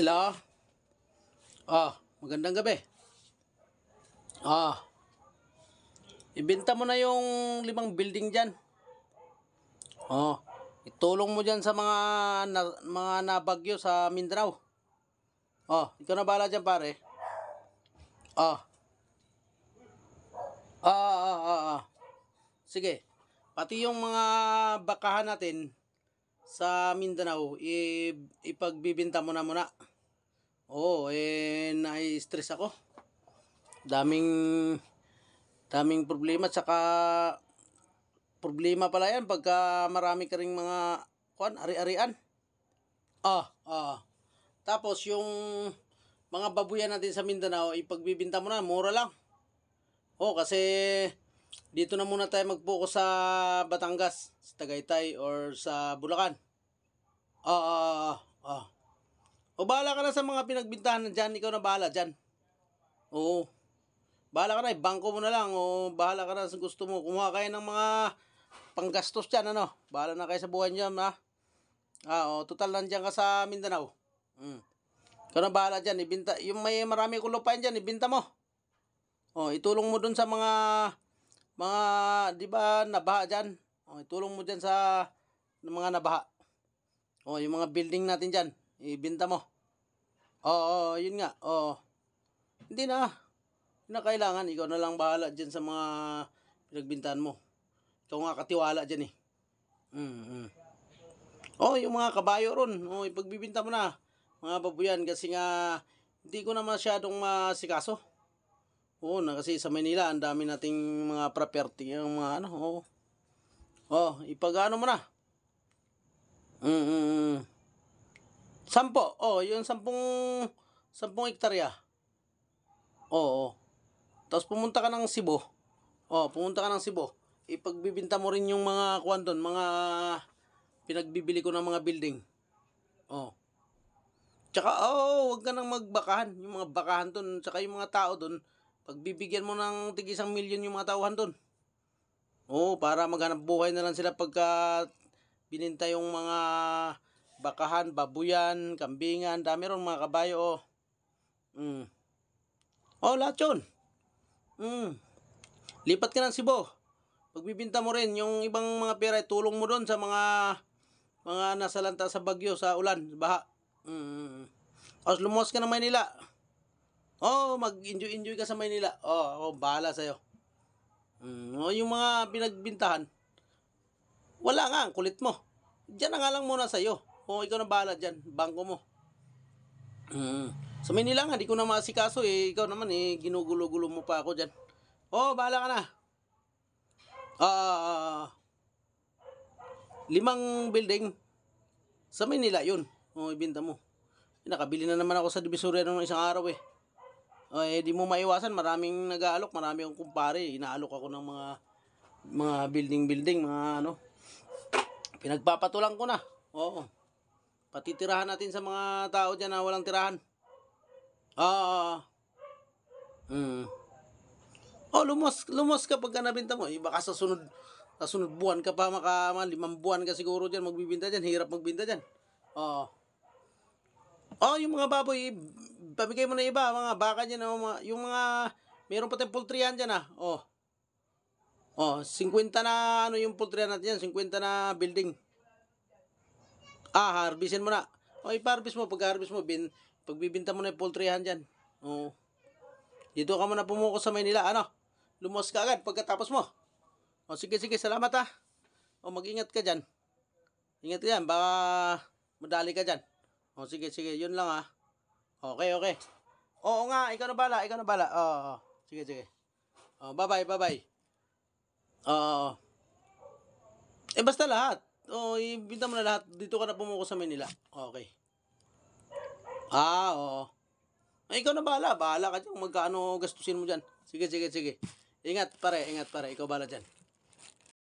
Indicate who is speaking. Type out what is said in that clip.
Speaker 1: Hello? Oh, magandang gabi. Oh. Ibenta mo na yung limang building diyan. Oh. Ah, itulong mo diyan sa mga na, mga nabagyo sa Mindanao. Oh, ikaw na bala dyan pare. Oh. Ah, ah, ah, ah. Sige. Pati yung mga bakahan natin sa Mindanao, ipagbibinta mo na muna. Oo, oh, eh, nai-stress ako. Daming, daming problema. Tsaka, problema pala yan pagka marami ka rin mga, kuan, ari-arian. Ah, ah. Tapos, yung mga babuyan natin sa Mindanao, ipagbibinta mo na, mura lang. Oo, oh, kasi, dito na muna tayo mag-focus sa Batangas, sa Tagaytay, or sa Bulacan. Ah, ah, ah. ah. O bahala ka na sa mga pinagbintahan dyan, ikaw na bahala dyan. Oo. Bahala ka na, bangko mo na lang. O bahala ka na sa gusto mo. Kumuha kayo ng mga panggastos dyan, ano. Bahala na kayo sa buhay nyo. ha. Ah, o, total lang nandiyan ka sa Mindanao. Mm. Ikaw na bahala dyan, ibinta. Yung may marami kong lupain dyan, ibinta mo. O, itulong mo dun sa mga, mga, di ba, nabaha dyan. O, itulong mo dyan sa, mga nabaha. O, yung mga building natin dyan ibenta mo. Oo, yun nga. Oo. Hindi na. Hindi na kailangan. Ikaw na lang bahala dyan sa mga pinagbintahan mo. Ikaw nga katiwala dyan eh. Mm-hmm. Oh, yung mga kabayo ron. Oh, ipagbibinta mo na. Mga babuyan kasi nga hindi ko na masyadong masikaso. Oo, oh, na kasi sa Manila ang dami nating mga property, yung mga ano, oo. Oh. oh, ipagano mo na. Mm-hmm. Sampo. Oh, yung sampung, sampung hektarya. Oo. Oh, Tapos pumunta ka ng Cebu. Oh, pumunta ka ng Cebu. Ipagbibinta mo rin yung mga kuwan doon, mga pinagbibili ko ng mga building. Oh. Tsaka, oh, huwag ka nang magbakahan. Yung mga bakahan doon, tsaka yung mga tao doon, pagbibigyan mo ng tig isang milyon yung mga tauhan doon. Oh, para maghanap buhay na lang sila pagka binenta yung mga bakahan, babuyan, kambingan, dami ron mga kabayo oh. Mm. Oh, lahat Mm. Lipat ka ng Cebu. Pagbibinta mo rin yung ibang mga pera, tulong mo doon sa mga mga nasalanta sa bagyo, sa ulan, baha. Mm. Tapos oh, lumuwas ka ng Maynila. Oh, mag-enjoy-enjoy ka sa Maynila. Oh, ako oh, bahala sa'yo. Mm. Oh, yung mga pinagbintahan, wala nga ang kulit mo. Diyan na nga lang muna sa iyo. Oh, ikaw na bahala dyan. Bangko mo. Mm. Sa Manila nga, di ko na masikaso eh. Ikaw naman eh, ginugulo-gulo mo pa ako dyan. Oh, bahala ka na. Ah, uh, limang building. Sa Manila yun. Oh, ibinta mo. Nakabili na naman ako sa Divisoria ng isang araw eh. Oh, eh, di mo maiwasan. Maraming nag-aalok. Marami akong kumpare. Inaalok ako ng mga mga building-building, mga ano. Pinagpapatulang ko na. Oo. Patitirahan natin sa mga tao dyan na ah, walang tirahan. Ah. Uh, Oh, lumos, lumos ka pagka nabinta mo. Eh, baka sa sunod, sa sunod buwan ka pa, maka mga limang buwan ka siguro dyan, magbibinta dyan. Hirap magbinta dyan. Oo. Uh, oh, yung mga baboy, pabigay mo na iba, mga baka dyan, oh, mga, yung mga, meron pa tayong poultryan dyan ah. Oh. Oh, 50 na ano yung poultryan natin yan, 50 na building. Ah, harvestin mo na. O, ipa-harvest mo. Pag-harvest mo, bin, pagbibinta mo na yung poultryhan dyan. Oo. Dito ka muna na pumuko sa Maynila. Ano? Lumuwas ka agad pagkatapos mo. O, sige, sige. Salamat ha. Ah. O, mag-ingat ka dyan. Ingat ka dyan. Baka madali ka dyan. O, sige, sige. Yun lang ha. Ah. Okay, okay. Oo nga. Ikaw na bala. Ikaw na bala. oh, oo. Sige, sige. O, bye-bye, bye-bye. Oo. Eh, basta lahat oh, ibinta mo na lahat. Dito ka na pumuko sa Manila. Okay. Ah, oo. Ay, ikaw na bahala. Bahala ka dyan. Magkano gastusin mo dyan. Sige, sige, sige. Ingat, pare. Ingat, pare. Ikaw bahala dyan.